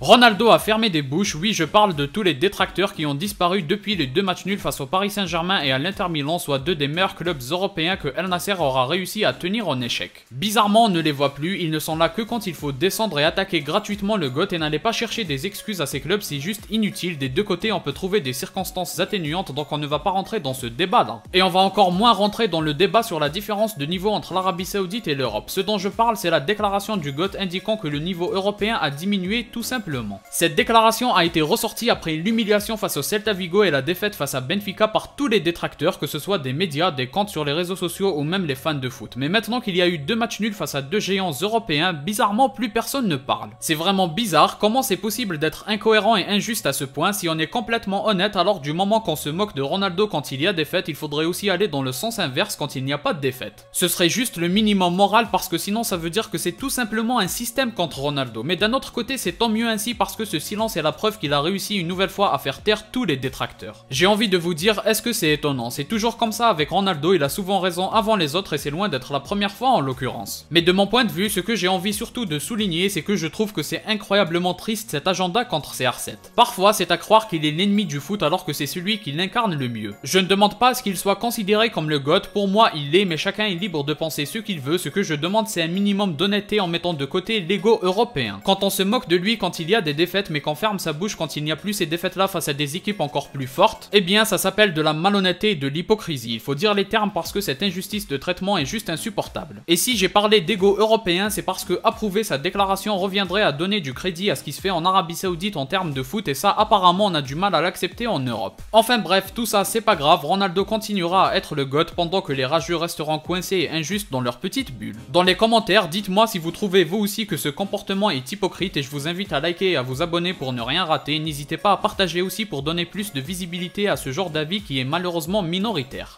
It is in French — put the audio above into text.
Ronaldo a fermé des bouches, oui je parle de tous les détracteurs qui ont disparu depuis les deux matchs nuls face au Paris Saint-Germain et à l'Inter Milan, soit deux des meilleurs clubs européens que El Nasser aura réussi à tenir en échec. Bizarrement on ne les voit plus, ils ne sont là que quand il faut descendre et attaquer gratuitement le GOT et n'allez pas chercher des excuses à ces clubs, c'est juste inutile, des deux côtés on peut trouver des circonstances atténuantes donc on ne va pas rentrer dans ce débat là. Et on va encore moins rentrer dans le débat sur la différence de niveau entre l'Arabie Saoudite et l'Europe. Ce dont je parle c'est la déclaration du GOT indiquant que le niveau européen a diminué tout simplement cette déclaration a été ressortie après l'humiliation face au Celta Vigo et la défaite face à Benfica par tous les détracteurs, que ce soit des médias, des comptes sur les réseaux sociaux ou même les fans de foot. Mais maintenant qu'il y a eu deux matchs nuls face à deux géants européens, bizarrement plus personne ne parle. C'est vraiment bizarre, comment c'est possible d'être incohérent et injuste à ce point si on est complètement honnête alors du moment qu'on se moque de Ronaldo quand il y a défaite, il faudrait aussi aller dans le sens inverse quand il n'y a pas de défaite. Ce serait juste le minimum moral parce que sinon ça veut dire que c'est tout simplement un système contre Ronaldo. Mais d'un autre côté, c'est tant mieux un parce que ce silence est la preuve qu'il a réussi une nouvelle fois à faire taire tous les détracteurs. J'ai envie de vous dire, est-ce que c'est étonnant C'est toujours comme ça avec Ronaldo, il a souvent raison avant les autres et c'est loin d'être la première fois en l'occurrence. Mais de mon point de vue, ce que j'ai envie surtout de souligner, c'est que je trouve que c'est incroyablement triste cet agenda contre CR7. Parfois, c'est à croire qu'il est l'ennemi du foot alors que c'est celui qui l'incarne le mieux. Je ne demande pas à ce qu'il soit considéré comme le GOAT, pour moi il l'est, mais chacun est libre de penser ce qu'il veut, ce que je demande c'est un minimum d'honnêteté en mettant de côté l'ego européen. Quand on se moque de lui quand il il y a des défaites mais qu'on ferme sa bouche quand il n'y a plus ces défaites-là face à des équipes encore plus fortes, eh bien ça s'appelle de la malhonnêteté et de l'hypocrisie. Il faut dire les termes parce que cette injustice de traitement est juste insupportable. Et si j'ai parlé d'ego européen, c'est parce que approuver sa déclaration reviendrait à donner du crédit à ce qui se fait en Arabie Saoudite en termes de foot et ça apparemment on a du mal à l'accepter en Europe. Enfin bref, tout ça c'est pas grave, Ronaldo continuera à être le god pendant que les rageux resteront coincés et injustes dans leur petite bulle. Dans les commentaires, dites-moi si vous trouvez vous aussi que ce comportement est hypocrite et je vous invite à liker et à vous abonner pour ne rien rater. N'hésitez pas à partager aussi pour donner plus de visibilité à ce genre d'avis qui est malheureusement minoritaire.